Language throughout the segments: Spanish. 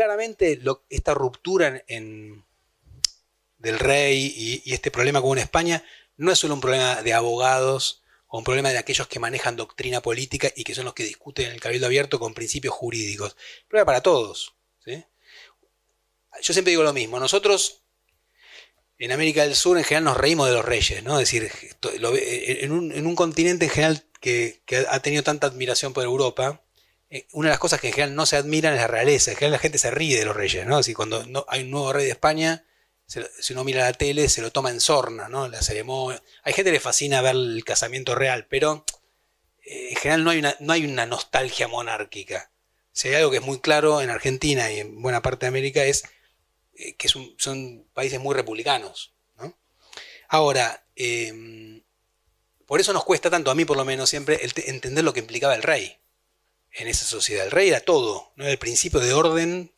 claramente esta ruptura en, del rey y, este problema con España no es solo un problema de abogados o un problema de aquellos que manejan doctrina política y que son los que discuten en el cabildo abierto con principios jurídicos. Problema para todos. Yo siempre digo lo mismo. Nosotros en América del Sur en general nos reímos de los reyes, ¿no? Es decir, en un, continente en general que ha tenido tanta admiración por Europa, eh, una de las cosas que en general no se admiran es la realeza. En general la gente se ríe de los reyes, ¿no? Así cuando no, hay un nuevo rey de España, si uno mira la tele, se lo toma en sorna, ¿no? La ceremonia. Hay gente que le fascina ver el casamiento real, pero eh, en general no hay, una, no hay una nostalgia monárquica. Si hay algo que es muy claro en Argentina y en buena parte de América es eh, que son países muy republicanos. ¿no? Ahora, em, por eso nos cuesta tanto, a mí por lo menos siempre, entender lo que implicaba el rey en esa sociedad. El rey era todo, ¿no? el principio de orden,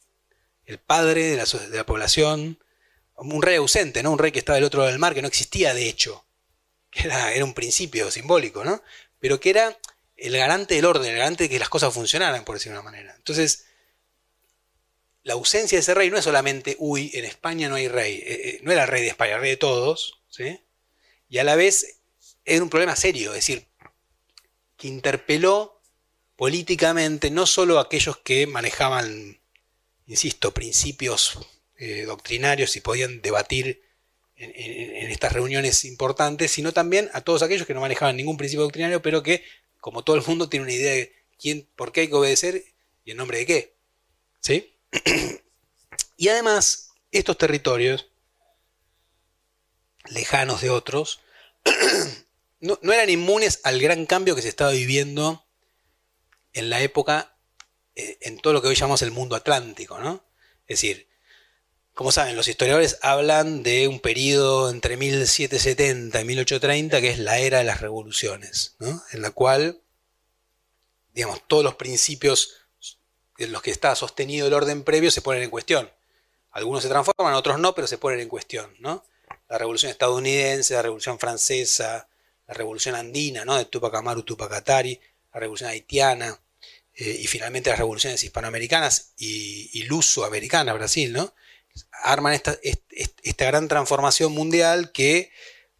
el padre de la, población, un rey ausente, ¿no? un rey que estaba del otro lado del mar, que no existía de hecho, que era, un principio simbólico, ¿no? pero que era el garante del orden, el garante de que las cosas funcionaran, por decirlo de una manera. Entonces, la ausencia de ese rey no es solamente, uy, en España no hay rey, eh, eh, no era rey de España, rey de todos, ¿sí? y a la vez era un problema serio, es decir, que interpeló políticamente no solo aquellos que manejaban, insisto, principios eh, doctrinarios y podían debatir en, estas reuniones importantes, sino también a todos aquellos que no manejaban ningún principio doctrinario, pero que, como todo el mundo, tiene una idea de quién, por qué hay que obedecer y en nombre de qué. ¿Sí? y además, estos territorios, lejanos de otros, no, no eran inmunes al gran cambio que se estaba viviendo en la época, eh, en todo lo que hoy llamamos el mundo atlántico, ¿no? Es decir, como saben, los historiadores hablan de un periodo entre 1770 y 1830, que es la era de las revoluciones, En la cual, digamos, todos los principios en los que está sostenido el orden previo se ponen en cuestión. Algunos se transforman, otros no, pero se ponen en cuestión, La revolución estadounidense, la revolución francesa, la revolución andina, ¿no? De Tupac Amaru, Tupac Atari, la revolución haitiana, eh, y finalmente las revoluciones hispanoamericanas y, y luso-americana, Brasil, ¿no? Arman esta, gran transformación mundial que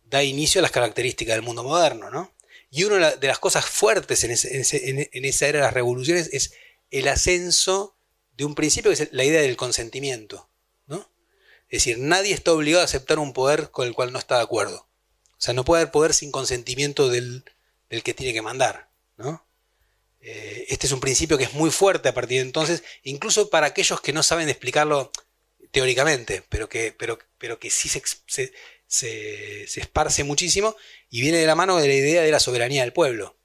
da inicio a las características del mundo moderno, ¿no? Y una de las cosas fuertes en, esa era de las revoluciones es el ascenso de un principio que es la idea del consentimiento, ¿no? Es decir, nadie está obligado a aceptar un poder con el cual no está de acuerdo. O sea, no puede haber poder sin consentimiento del, del que tiene que mandar, ¿no? Eh, este es un principio que es muy fuerte a partir de entonces, incluso para aquellos que no saben explicarlo teóricamente, pero que, pero, pero que sí se, se, esparce muchísimo y viene de la mano de la idea de la soberanía del pueblo.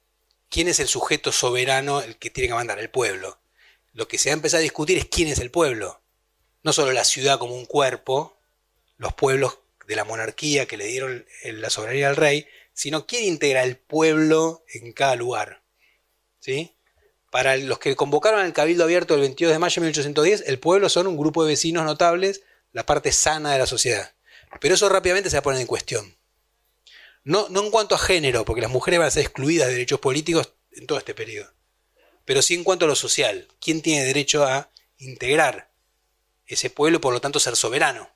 ¿Quién es el sujeto soberano el que tiene que mandar? El pueblo. Lo que se va a empezar a discutir es quién es el pueblo. No solo la ciudad como un cuerpo, los pueblos de la monarquía que le dieron la soberanía al rey, sino quién integra el pueblo en cada lugar. ¿sí? Para los que convocaron el Cabildo Abierto el 22 de mayo de 1810, el pueblo son un grupo de vecinos notables, la parte sana de la sociedad. Pero eso rápidamente se va a poner en cuestión. No, no en cuanto a género, porque las mujeres van a ser excluidas de derechos políticos en todo este periodo. Pero sí en cuanto a lo social. ¿Quién tiene derecho a integrar ese pueblo, por lo tanto ser soberano?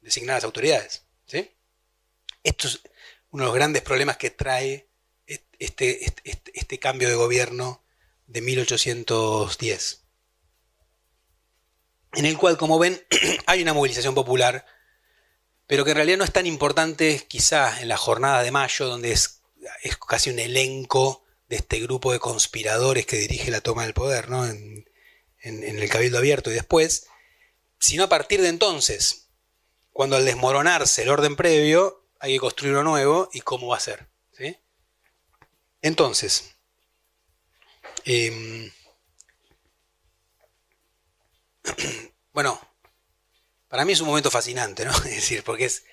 Designar las autoridades. Esto es uno de los grandes problemas que trae este, este, cambio de gobierno de 1810, en el cual, como ven, hay una movilización popular, pero que en realidad no es tan importante quizás en la jornada de mayo, donde es, es casi un elenco de este grupo de conspiradores que dirige la toma del poder, En, el Cabildo Abierto y después, sino a partir de entonces, cuando al desmoronarse el orden previo, hay que construir lo nuevo y cómo va a ser. Entonces, em, bueno, para mí es un momento fascinante, ¿no? Es decir, porque es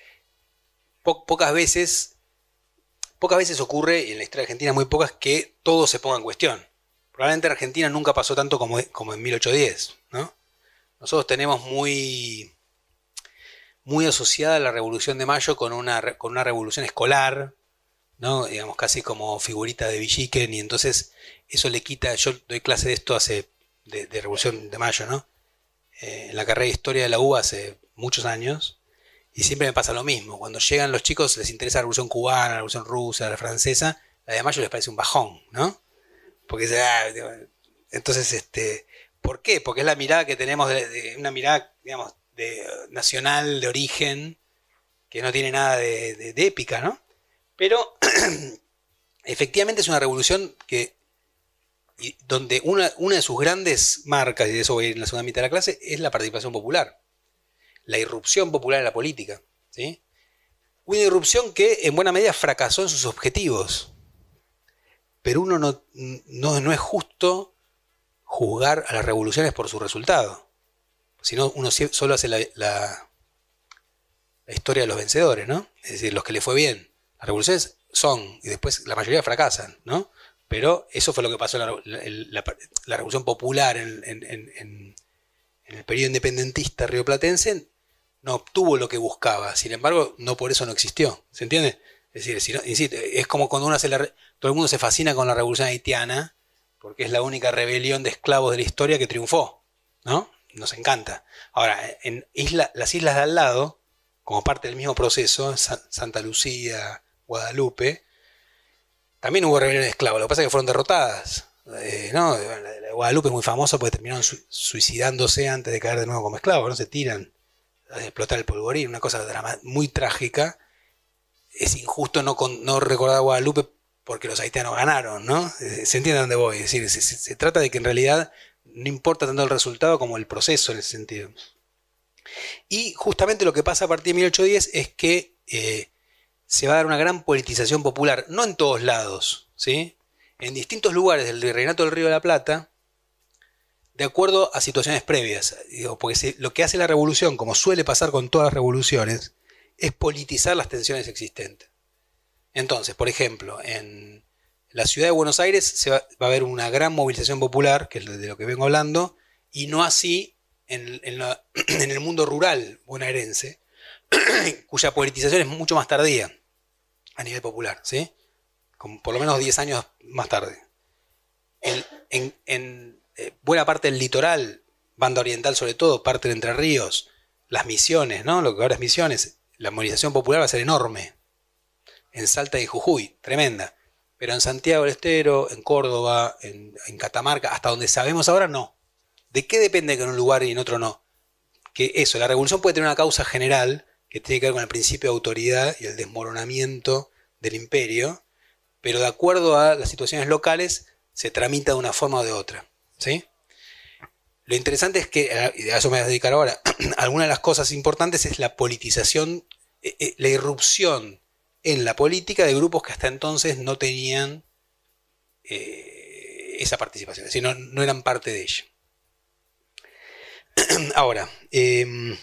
pocas veces, pocas veces ocurre en la historia argentina, muy pocas, que todo se ponga en cuestión. Probablemente Argentina nunca pasó tanto como, e, como en 1810, ¿no? Nosotros tenemos muy, muy asociada la Revolución de Mayo con una, con una revolución escolar, Digamos, casi como figurita de Villiquen, y entonces eso le quita, yo doy clase de esto hace, de, Revolución de Mayo, ¿no? en eh, la carrera de Historia de la UBA hace muchos años, y siempre me pasa lo mismo, cuando llegan los chicos les interesa la Revolución Cubana, la Revolución Rusa, la Francesa, la de Mayo les parece un bajón, ¿no? Porque ah, entonces, este, ¿por qué? Porque es la mirada que tenemos, una mirada, digamos, de, nacional, de origen, que no tiene nada de épica, ¿no? Pero efectivamente es una revolución que donde una, una, de sus grandes marcas, y de eso voy a ir en la segunda mitad de la clase, es la participación popular, la irrupción popular en la política. ¿sí? Una irrupción que en buena medida fracasó en sus objetivos, pero uno no, no, es justo juzgar a las revoluciones por su resultado, sino uno solo hace la, la, la historia de los vencedores, ¿no? es decir, los que le fue bien. Las revoluciones son, y después la mayoría fracasan, ¿no? Pero eso fue lo que pasó en la, revolución popular en, el periodo independentista rioplatense, no obtuvo lo que buscaba, sin embargo, no por eso no existió, ¿se entiende? Es decir, es como cuando uno hace la, todo el mundo se fascina con la revolución haitiana, porque es la única rebelión de esclavos de la historia que triunfó, ¿no? Nos encanta. Ahora, en las islas de al lado, como parte del mismo proceso, Santa Lucía, Guadalupe, también hubo rebeliones de esclavos. Lo que pasa es que fueron derrotadas. Eh, Guadalupe es muy famoso porque terminaron suicidándose antes de caer de nuevo como esclavos. No se tiran a explotar el polvorín, una cosa muy trágica. Es injusto no, recordar a Guadalupe porque los haitianos ganaron, ¿no? Eh, se entiende dónde voy. decir, se, trata de que en realidad no importa tanto el resultado como el proceso en ese sentido. Y justamente lo que pasa a partir de 1810 es que eh, se va a dar una gran politización popular, no en todos lados, ¿sí? en distintos lugares del reinato del Río de la Plata, de acuerdo a situaciones previas. porque lo que hace la revolución, como suele pasar con todas las revoluciones, es politizar las tensiones existentes. Entonces, por ejemplo, en la ciudad de Buenos Aires se va, a haber una gran movilización popular, que es de lo que vengo hablando, y no así en, en el mundo rural bonaerense, cuya politización es mucho más tardía a nivel popular, ¿sí? por lo menos 10 años más tarde. En, eh, buena parte del litoral, banda oriental sobre todo, parte de Entre Ríos, las misiones, ¿no? Lo que ahora es misiones, la movilización popular va a ser enorme. En Salta y Jujuy, tremenda. Pero en Santiago del Estero, en Córdoba, en, en Catamarca, hasta donde sabemos ahora, no. ¿De qué depende que en un lugar y en otro no? Que eso, la revolución puede tener una causa general, que tiene que ver con el principio de autoridad y el desmoronamiento del imperio, pero de acuerdo a las situaciones locales se tramita de una forma o de otra. ¿sí? Lo interesante es que, a eh, eso me voy a dedicar ahora, alguna de las cosas importantes es la politización, eh, eh, la irrupción en la política de grupos que hasta entonces no tenían esa participación, es decir, no, eran parte de ella. Ahora, em,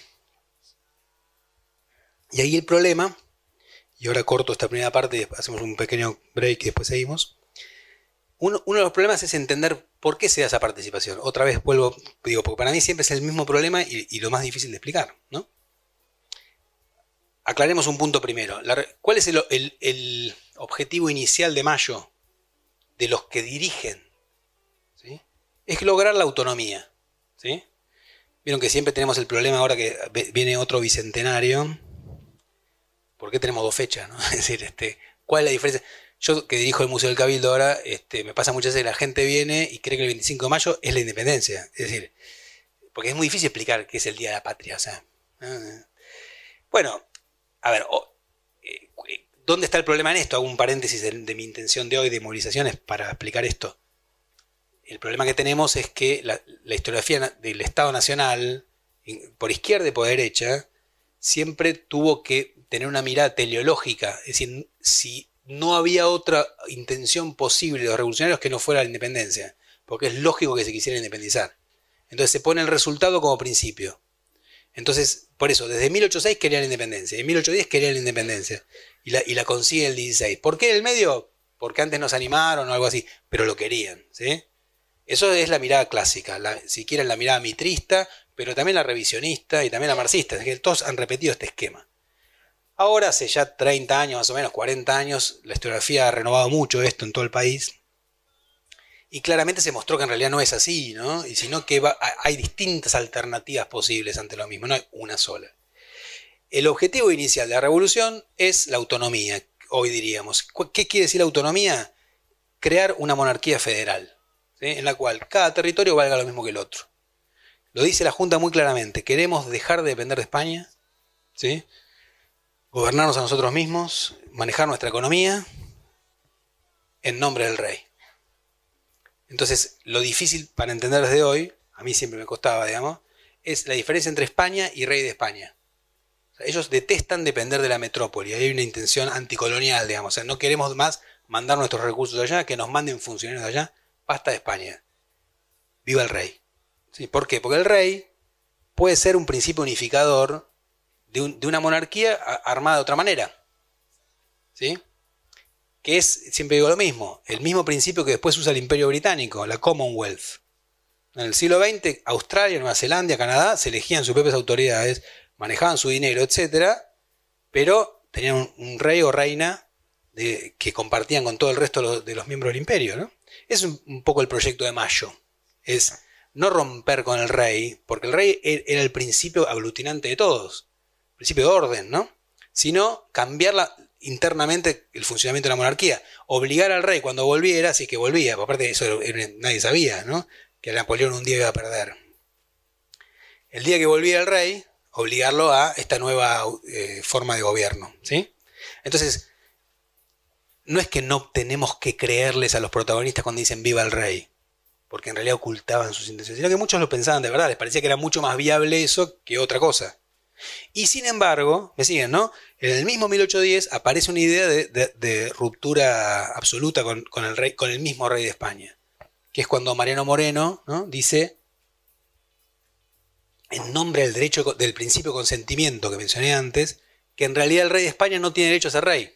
y ahí el problema, y ahora corto esta primera parte, hacemos un pequeño break y después seguimos. Uno, de los problemas es entender por qué se da esa participación. Otra vez vuelvo, digo, porque para mí siempre es el mismo problema y, lo más difícil de explicar, ¿no? Aclaremos un punto primero. ¿Cuál es el, objetivo inicial de Mayo de los que dirigen? Es lograr la autonomía. Vieron que siempre tenemos el problema ahora que viene otro bicentenario ¿por qué tenemos dos fechas? Es decir, este, ¿cuál es la diferencia? Yo que dirijo el Museo del Cabildo ahora, este, me pasa muchas veces que la gente viene y cree que el 25 de mayo es la independencia. Es decir, porque es muy difícil explicar qué es el Día de la Patria. Bueno, a ver, eh, ¿dónde está el problema en esto? Hago un paréntesis de, mi intención de hoy de movilizaciones para explicar esto. El problema que tenemos es que la historiografía del Estado Nacional, por izquierda y por derecha, siempre tuvo que tener una mirada teleológica, es decir, si no había otra intención posible de los revolucionarios que no fuera la independencia, porque es lógico que se quisiera independizar. Entonces se pone el resultado como principio. Entonces, por eso, desde 1806 quería la independencia, en 1810 quería la independencia, y la, y la consigue el 16. ¿Por qué en el medio? Porque antes nos animaron o algo así, pero lo querían, ¿sí? Eso es la mirada clásica, si quieren la mirada mitrista, pero también la revisionista y también la marxista, es que todos han repetido este esquema. Ahora, hace ya 30 años, más o menos 40 años, la historiografía ha renovado mucho esto en todo el país. Y claramente se mostró que en realidad no es así, Y sino que hay distintas alternativas posibles ante lo mismo, no hay una sola. El objetivo inicial de la revolución es la autonomía, hoy diríamos. ¿Qué quiere decir la autonomía? Crear una monarquía federal en la cual cada territorio valga lo mismo que el otro. Lo dice la Junta muy claramente, queremos dejar de depender de España, ¿sí? gobernarnos a nosotros mismos, manejar nuestra economía en nombre del rey. Entonces, lo difícil para entender desde hoy, a mí siempre me costaba, digamos, es la diferencia entre España y rey de España. ellos detestan depender de la metrópoli, hay una intención anticolonial, digamos, o sea, no queremos más mandar nuestros recursos allá, que nos manden funcionarios allá, basta de España, viva el rey. ¿Sí? ¿Por qué? Porque el rey puede ser un principio unificador de, una monarquía armada de otra manera. ¿Sí? Que es, siempre digo lo mismo, el mismo principio que después usa el imperio británico, la Commonwealth. En el siglo XX, Australia, Nueva Zelanda, Canadá se elegían sus propias autoridades, manejaban su dinero, etc. Pero tenían un rey o reina que compartían con todo el resto de los, miembros del imperio. Es un, poco el proyecto de Mayo. Es no romper con el rey, porque el rey er, era el principio aglutinante de todos, principio de orden, ¿no? Sino cambiar internamente el funcionamiento de la monarquía, obligar al rey cuando volviera, si es que volvía, aparte eso eh, nadie sabía, ¿no? Que Napoleón un día iba a perder. El día que volviera el rey, obligarlo a esta nueva eh, forma de gobierno, ¿sí? Entonces, no es que no tenemos que creerles a los protagonistas cuando dicen viva el rey, porque en realidad ocultaban sus intenciones, sino que muchos lo pensaban de verdad, les parecía que era mucho más viable eso que otra cosa. Y sin embargo, me siguen, ¿no? En el mismo 1810 aparece una idea de, ruptura absoluta con, el rey, con el mismo rey de España, que es cuando Mariano Moreno dice, en nombre del derecho del principio de consentimiento que mencioné antes, que en realidad el rey de España no tiene derecho a ser rey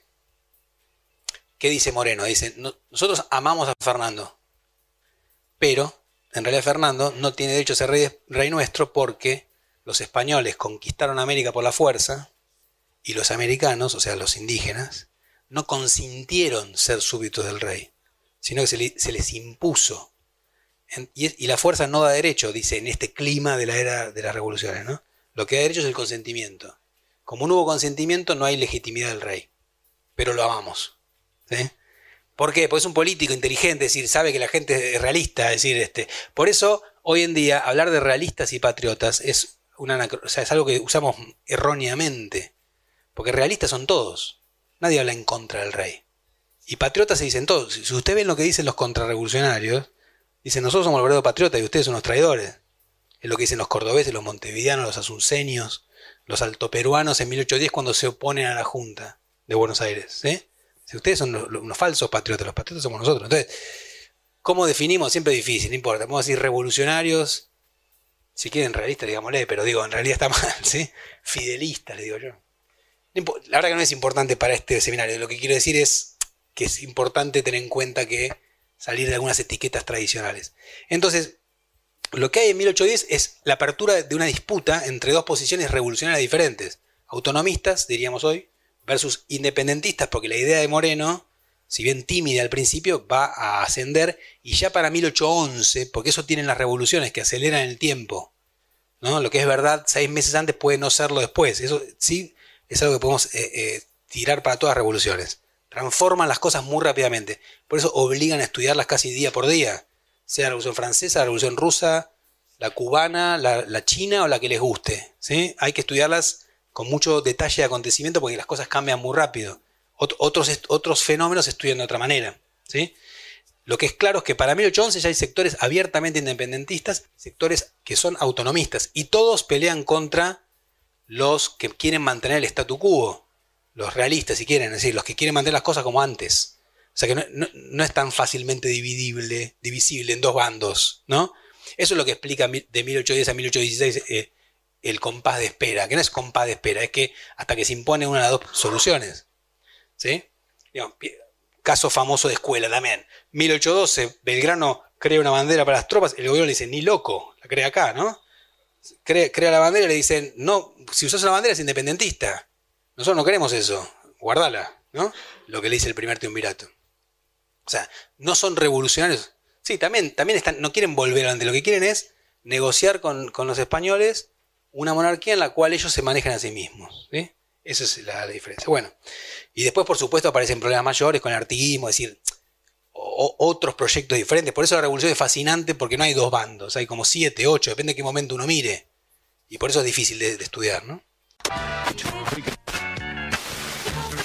¿Qué dice Moreno? Dice, nosotros amamos a Fernando, pero en realidad Fernando no tiene derecho a ser rey, nuestro porque los españoles conquistaron América por la fuerza y los americanos, o sea, los indígenas, no consintieron ser súbditos del rey, sino que se, les impuso. y, y, la fuerza no da derecho, dice, en este clima de la era de las revoluciones, ¿no? Lo que da derecho es el consentimiento. Como no hubo consentimiento, no hay legitimidad del rey. Pero lo amamos. ¿eh? ¿Por qué? Porque es un político inteligente, es decir, sabe que la gente es realista, es decir, este. Por eso, hoy en día, hablar de realistas y patriotas es, una, o sea, es algo que usamos erróneamente. Porque realistas son todos. Nadie habla en contra del rey. Y patriotas se dicen todos. Si usted ve lo que dicen los contrarrevolucionarios, dicen nosotros somos los verdaderos patriotas y ustedes son los traidores. Es lo que dicen los cordobeses, los montevideanos, los asunceños, los altoperuanos en 1810 cuando se oponen a la Junta de Buenos Aires. ¿eh? ustedes son unos falsos patriotas, los patriotas somos nosotros. Entonces, ¿cómo definimos? Siempre es difícil, no importa. Podemos decir revolucionarios, si quieren realistas, digámosle, pero digo, en realidad está mal, ¿sí? Fidelistas, le digo yo. La verdad que no es importante para este seminario. Lo que quiero decir es que es importante tener en cuenta que salir de algunas etiquetas tradicionales. Entonces, lo que hay en 1810 es la apertura de una disputa entre dos posiciones revolucionarias diferentes. Autonomistas, diríamos hoy, versus independentistas, porque la idea de Moreno, si bien tímida al principio, va a ascender y ya para 1811, porque eso tienen las revoluciones que aceleran el tiempo, ¿no? Lo que es verdad seis meses antes puede no serlo después, eso sí es algo que podemos eh, eh, tirar para todas las revoluciones. Transforman las cosas muy rápidamente, por eso obligan a estudiarlas casi día por día, sea la revolución francesa, la revolución rusa, la cubana, la, china o la que les guste, ¿sí? Hay que estudiarlas con mucho detalle de acontecimiento porque las cosas cambian muy rápido. otros, otros fenómenos se estudian de otra manera. ¿sí? Lo que es claro es que para 1811 ya hay sectores abiertamente independentistas, sectores que son autonomistas, y todos pelean contra los que quieren mantener el statu quo, los realistas si quieren, es decir, los que quieren mantener las cosas como antes. O sea que no, es tan fácilmente dividible, divisible en dos bandos, ¿no? Eso es lo que explica de 1810 a 1816 el compás de espera, que no es compás de espera, es que hasta que se impone una de las dos soluciones. ¿Sí? caso famoso de escuela también. 1812, Belgrano crea una bandera para las tropas, el gobierno le dice, ni loco, la crea acá, ¿no? Crea, la bandera y le dicen, no, si usas la bandera es independentista. Nosotros no queremos eso, guardala, ¿no? Lo que le dice el primer triunvirato. O sea, no son revolucionarios. Sí, también, también están, no quieren volver adelante, lo que quieren es negociar con, con los españoles una monarquía en la cual ellos se manejan a sí mismos. Esa es la, diferencia. Bueno, y después, por supuesto, aparecen problemas mayores con el artiguismo, es decir, otros proyectos diferentes. Por eso la revolución es fascinante porque no hay dos bandos, hay como siete, ocho, depende de qué momento uno mire. Y por eso es difícil de, de estudiar, ¿no?